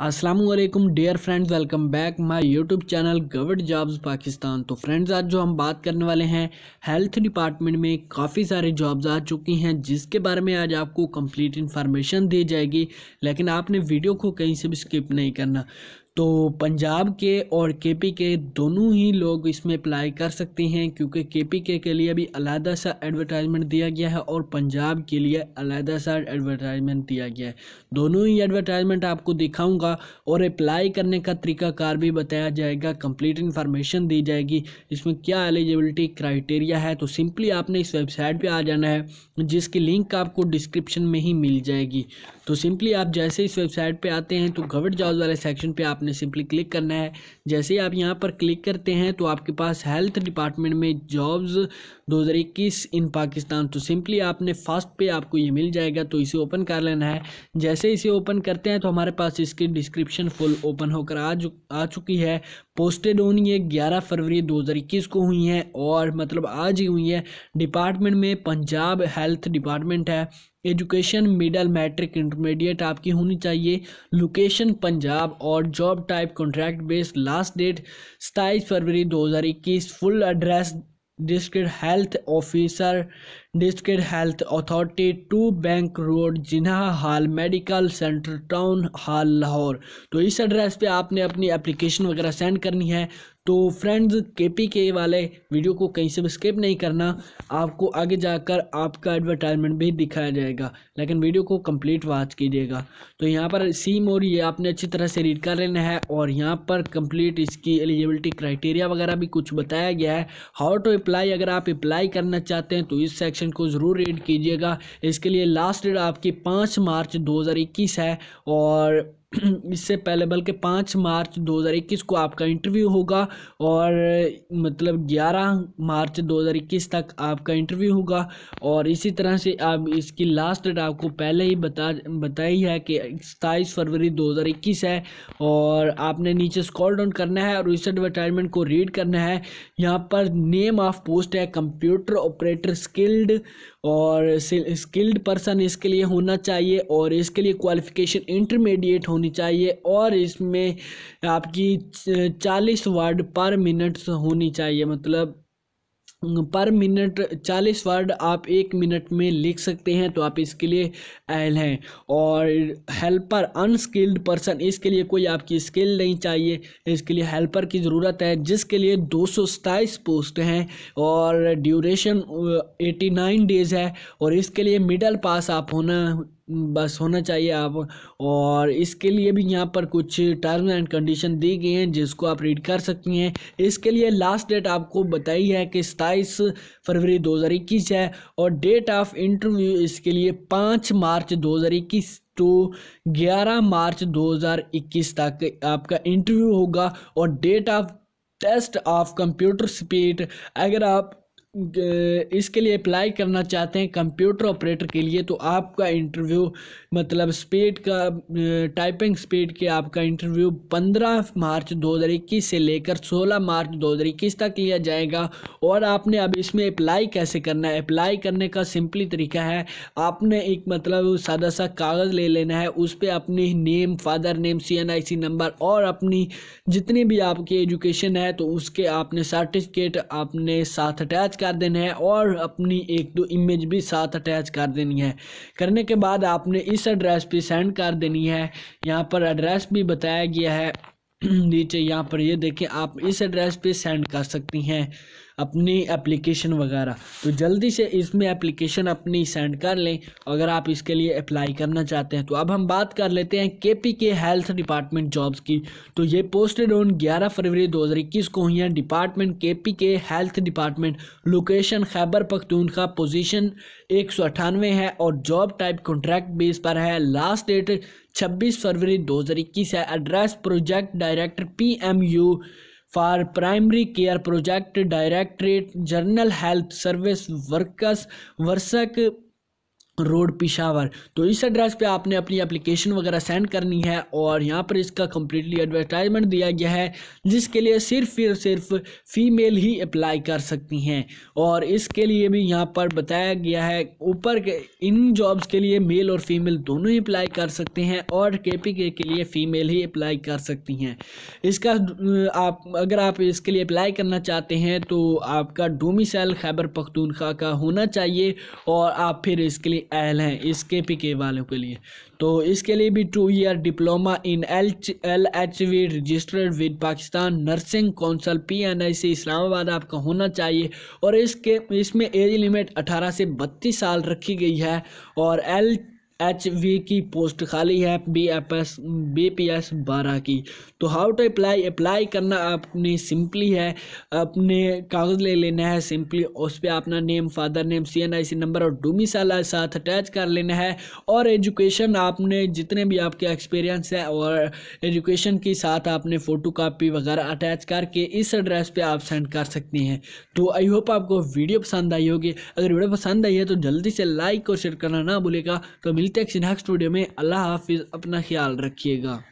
Aslam dear friends welcome back my YouTube channel govt jobs Pakistan तो friends आज जो हम बात करने वाले हैं हेल्थ डिपार्टमेंट में काफ़ी सारे जॉब्स आ चुकी हैं जिसके बारे में आज आपको कंप्लीट इन्फॉर्मेशन दी जाएगी लेकिन आपने वीडियो को कहीं से भी स्किप नहीं करना तो पंजाब के और केपी के दोनों ही लोग इसमें अप्लाई कर सकते हैं क्योंकि केपी के के लिए भी अलहदा सा एडवर्टाइजमेंट दिया गया है और पंजाब के लिए अलहदा सा एडवर्टाइजमेंट दिया गया है दोनों ही एडवर्टाइजमेंट आपको दिखाऊंगा और अप्लाई करने का तरीकाकार भी बताया जाएगा कंप्लीट इन्फॉर्मेशन दी जाएगी इसमें क्या एलिजिबिलिटी क्राइटेरिया है तो सिंपली आपने इस वेबसाइट पर आ जाना है जिसकी लिंक आपको डिस्क्रिप्शन में ही मिल जाएगी तो सिंपली आप जैसे इस वेबसाइट पर आते हैं तो गवर्ट जॉब वाले सेक्शन पर आप आपने सिंपली क्लिक करना है जैसे ही आप यहाँ पर क्लिक करते हैं तो आपके पास हेल्थ डिपार्टमेंट में जॉब्स 2021 इन पाकिस्तान तो सिंपली आपने फर्स्ट पे आपको ये मिल जाएगा तो इसे ओपन कर लेना है जैसे इसे ओपन करते हैं तो हमारे पास इसकी डिस्क्रिप्शन फुल ओपन होकर आ चु आ चुकी है पोस्टेड ऑन ये ग्यारह फरवरी 2021 को हुई है और मतलब आज ही हुई है डिपार्टमेंट में पंजाब हेल्थ डिपार्टमेंट है एजुकेशन मिडल मैट्रिक इंटरमीडिएट आपकी होनी चाहिए लोकेशन पंजाब और job type contract based last date सताईस फरवरी 2021 full address district health officer district health authority two bank road Jinnah hall medical centre town hall Lahore तो इस एड्रेस पे आपने अपनी एप्लीकेशन वगैरह सेंड करनी है तो फ्रेंड्स के के वाले वीडियो को कहीं से भी स्किप नहीं करना आपको आगे जाकर आपका एडवर्टाइजमेंट भी दिखाया जाएगा लेकिन वीडियो को कंप्लीट वॉच कीजिएगा तो यहाँ पर सीम और ये आपने अच्छी तरह से रीड कर लेना है और यहाँ पर कंप्लीट इसकी एलिजिबिलिटी क्राइटेरिया वगैरह भी कुछ बताया गया है हाउ टू अप्लाई अगर आप अप्लाई करना चाहते हैं तो इस सेक्शन को ज़रूर रीड कीजिएगा इसके लिए लास्ट डेट आपकी पाँच मार्च दो है और इससे पहले बल्कि पाँच मार्च 2021 को आपका इंटरव्यू होगा और मतलब 11 मार्च 2021 तक आपका इंटरव्यू होगा और इसी तरह से आप इसकी लास्ट डेट आपको पहले ही बता बताई है कि सताईस फरवरी 2021 है और आपने नीचे स्कॉल डाउन करना है और इस एडवर्टाइजमेंट को रीड करना है यहाँ पर नेम ऑफ पोस्ट है कंप्यूटर ऑपरेटर स्किल्ड और स्किल्ड पर्सन इसके लिए होना चाहिए और इसके लिए क्वालिफिकेशन इंटरमीडिएट होनी चाहिए और इसमें आपकी चालीस वर्ड पर मिनट्स होनी चाहिए मतलब पर मिनट चालीस वर्ड आप एक मिनट में लिख सकते हैं तो आप इसके लिए अहल हैं और हेल्पर अनस्किल्ड पर्सन इसके लिए कोई आपकी स्किल नहीं चाहिए इसके लिए हेल्पर की ज़रूरत है जिसके लिए दो पोस्ट हैं और ड्यूरेशन 89 डेज़ है और इसके लिए मिडल पास आप होना बस होना चाहिए आप और इसके लिए भी यहाँ पर कुछ टर्म्स एंड कंडीशन दी गई हैं जिसको आप रीड कर सकती हैं इसके लिए लास्ट डेट आपको बताई है कि सताईस फरवरी दो हज़ार इक्कीस है और डेट ऑफ इंटरव्यू इसके लिए पाँच मार्च दो इक्कीस टू तो दो मार्च इक्कीस तक आपका इंटरव्यू होगा और date of test of computer speed अगर आप इसके लिए अप्लाई करना चाहते हैं कंप्यूटर ऑपरेटर के लिए तो आपका इंटरव्यू मतलब स्पीड का टाइपिंग स्पीड के आपका इंटरव्यू 15 मार्च 2021 से लेकर 16 मार्च 2021 तक लिया जाएगा और आपने अब इसमें अप्लाई कैसे करना है अप्लाई करने का सिंपली तरीका है आपने एक मतलब सादा सा कागज़ ले लेना है उस पर अपनी name father name C number और अपनी जितनी भी आपकी एजुकेशन है तो उसके आपने सर्टिफिकेट आपने साथ अटैच कर देना है और अपनी एक दो इमेज भी साथ अटैच कर देनी है करने के बाद आपने इस एड्रेस पे सेंड कर देनी है यहाँ पर एड्रेस भी बताया गया है नीचे यहाँ पर ये देखें आप इस एड्रेस पे सेंड कर सकती हैं अपनी एप्लीकेशन वगैरह तो जल्दी से इसमें एप्लीकेशन अपनी सेंड कर लें अगर आप इसके लिए अप्लाई करना चाहते हैं तो अब हम बात कर लेते हैं के P K health department jobs की तो ये पोस्टेड ऑन 11 फरवरी 2021 को हुई हैं डिपार्टमेंट के P K health department location Khyber Pakhtunkhwa position एक है और जॉब टाइप कॉन्ट्रैक्ट बेस पर है लास्ट डेट छब्बीस फरवरी इक्कीस है address project director U for primary care project directorate general health service works Warsak road Peshawar तो इस एड्रेस पे आपने अपनी एप्लीकेशन वगैरह सेंड करनी है और यहाँ पर इसका कम्प्लीटली एडवर्टाइजमेंट दिया गया है जिसके लिए सिर्फ और सिर्फ फीमेल ही अप्लाई कर सकती हैं और इसके लिए भी यहाँ पर बताया गया है ऊपर के इन जॉब्स के लिए मेल और फीमेल दोनों ही अप्लाई कर सकते हैं और के पी के के लिए फ़ीमेल ही अप्लाई कर सकती हैं इसका आप अगर आप इसके लिए अप्लाई करना चाहते हैं तो आपका डोमिसाइल खैबर पख्तूनखा का होना चाहिए और आप फिर इसके लिए एल हैं के पी के वालों के लिए तो इसके लिए भी two year diploma in L L H V registered with Pakistan nursing council P N I C Islamabad आपका होना चाहिए और इसके इसमें एज लिमिट अठारह से बत्तीस साल रखी गई है और एल एच वी की पोस्ट खाली है B F S B P S बारह की तो हाउ टू अप्लाई अप्लाई करना आपने सिंपली है अपने कागज़ ले लेना है सिंपली उस पर अपना name father name C N I C number और साल साथ अटैच कर लेना है और एजुकेशन आपने जितने भी आपके एक्सपीरियंस है और एजुकेशन के साथ आपने फ़ोटो कापी वगैरह अटैच करके इस एड्रेस पर आप सेंड कर सकते हैं तो आई होप आपको वीडियो पसंद आई होगी अगर वीडियो पसंद आई है तो जल्दी से लाइक और शेयर करना ना भूलेगा तो मिलते हैं स्टूडियो में अल्लाह हाफिज़ अपना ख्याल रखिएगा